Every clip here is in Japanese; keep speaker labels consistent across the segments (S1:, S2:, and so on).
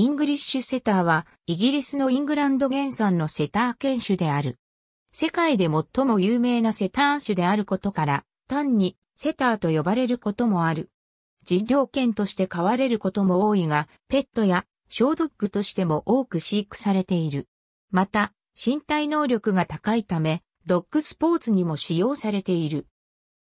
S1: イングリッシュセターは、イギリスのイングランド原産のセター犬種である。世界で最も有名なセター種であることから、単にセターと呼ばれることもある。実業犬として飼われることも多いが、ペットや小ドッグとしても多く飼育されている。また、身体能力が高いため、ドッグスポーツにも使用されている。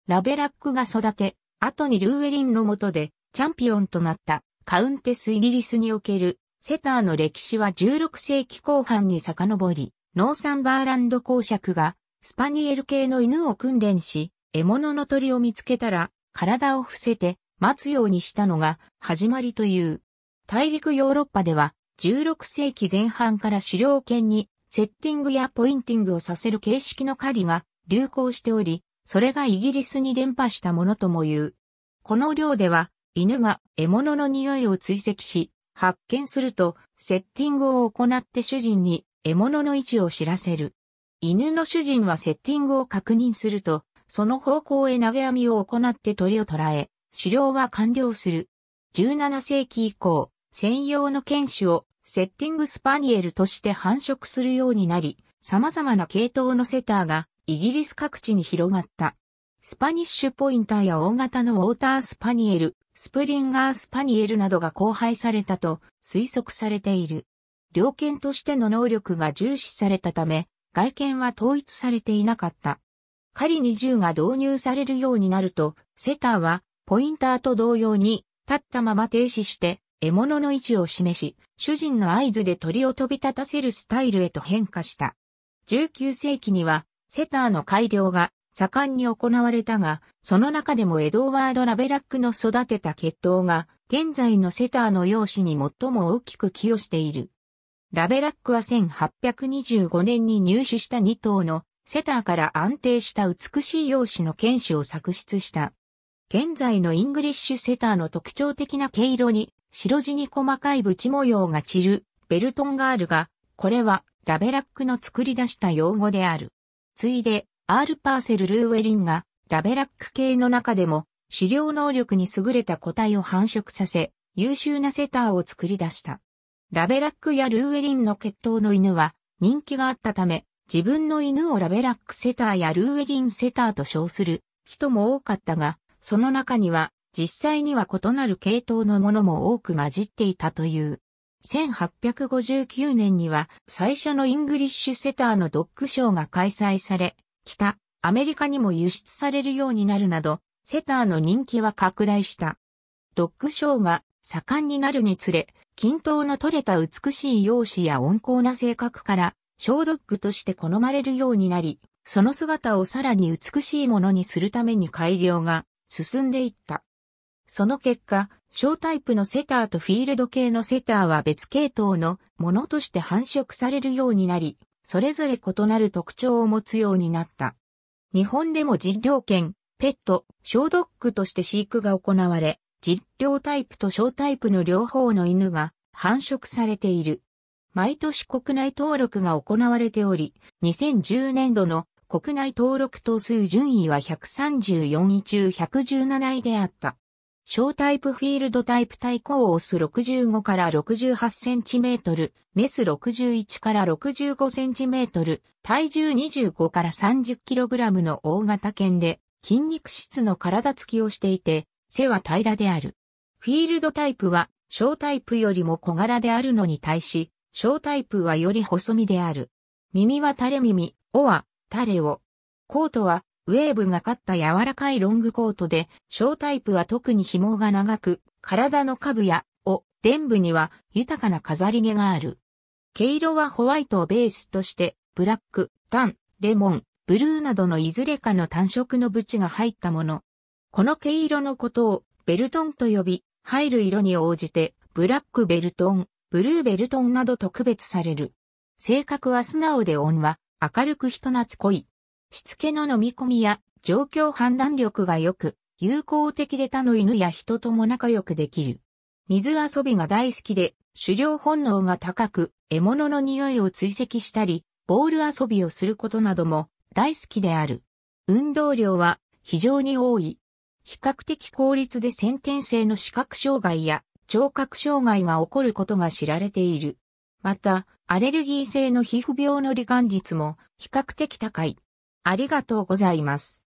S1: ラベラックが育て、後にルーウェリンの下でチャンピオンとなったカウンテスイギリスにおけるセターの歴史は16世紀後半に遡り、ノーサンバーランド公爵がスパニエル系の犬を訓練し、獲物の鳥を見つけたら体を伏せて待つようにしたのが始まりという。大陸ヨーロッパでは16世紀前半から狩猟犬にセッティングやポインティングをさせる形式の狩りが流行しており、それがイギリスに伝播したものとも言う。この量では犬が獲物の匂いを追跡し、発見すると、セッティングを行って主人に獲物の位置を知らせる。犬の主人はセッティングを確認すると、その方向へ投げ網を行って鳥を捕らえ、狩猟は完了する。17世紀以降、専用の犬種をセッティングスパニエルとして繁殖するようになり、様々な系統のセターがイギリス各地に広がった。スパニッシュポインターや大型のウォータースパニエル、スプリンガースパニエルなどが交配されたと推測されている。猟犬としての能力が重視されたため、外見は統一されていなかった。狩りに銃が導入されるようになると、セターはポインターと同様に立ったまま停止して獲物の位置を示し、主人の合図で鳥を飛び立たせるスタイルへと変化した。19世紀にはセターの改良が盛んに行われたが、その中でもエドワード・ラベラックの育てた血統が、現在のセターの容姿に最も大きく寄与している。ラベラックは1825年に入手した2頭のセターから安定した美しい容姿の犬種を作出した。現在のイングリッシュセターの特徴的な毛色に白地に細かい縁模様が散るベルトンガールが、これはラベラックの作り出した用語である。ついで、アール・パーセル・ルーウェリンが、ラベラック系の中でも、狩猟能力に優れた個体を繁殖させ、優秀なセターを作り出した。ラベラックやルーウェリンの血統の犬は、人気があったため、自分の犬をラベラックセターやルーウェリンセターと称する人も多かったが、その中には、実際には異なる系統のものも多く混じっていたという。1859年には最初のイングリッシュセターのドッグショーが開催され、北、アメリカにも輸出されるようになるなど、セターの人気は拡大した。ドッグショーが盛んになるにつれ、均等の取れた美しい容姿や温厚な性格から、ショードッグとして好まれるようになり、その姿をさらに美しいものにするために改良が進んでいった。その結果、ショータイプのセターとフィールド系のセターは別系統のものとして繁殖されるようになり、それぞれ異なる特徴を持つようになった。日本でも実療犬、ペット、小ドッグとして飼育が行われ、実療タイプと小タイプの両方の犬が繁殖されている。毎年国内登録が行われており、2010年度の国内登録頭数順位は134位中117位であった。小タイプフィールドタイプ対抗オス65から68センチメートル、メス61から65センチメートル、体重25から30キログラムの大型犬で、筋肉質の体つきをしていて、背は平らである。フィールドタイプは、小タイプよりも小柄であるのに対し、小タイプはより細身である。耳は垂れ耳、尾は垂れ尾。コートはウェーブがかった柔らかいロングコートで、ショータイプは特に紐が長く、体の下部や、お、伝部には豊かな飾り毛がある。毛色はホワイトをベースとして、ブラック、タン、レモン、ブルーなどのいずれかの単色のブチが入ったもの。この毛色のことをベルトンと呼び、入る色に応じて、ブラックベルトン、ブルーベルトンなどと区別される。性格は素直で恩は明るく人懐っこい。しつけの飲み込みや状況判断力が良く、友好的で他の犬や人とも仲良くできる。水遊びが大好きで、狩猟本能が高く、獲物の匂いを追跡したり、ボール遊びをすることなども大好きである。運動量は非常に多い。比較的効率で先天性の視覚障害や聴覚障害が起こることが知られている。また、アレルギー性の皮膚病の罹患率も比較的高い。ありがとうございます。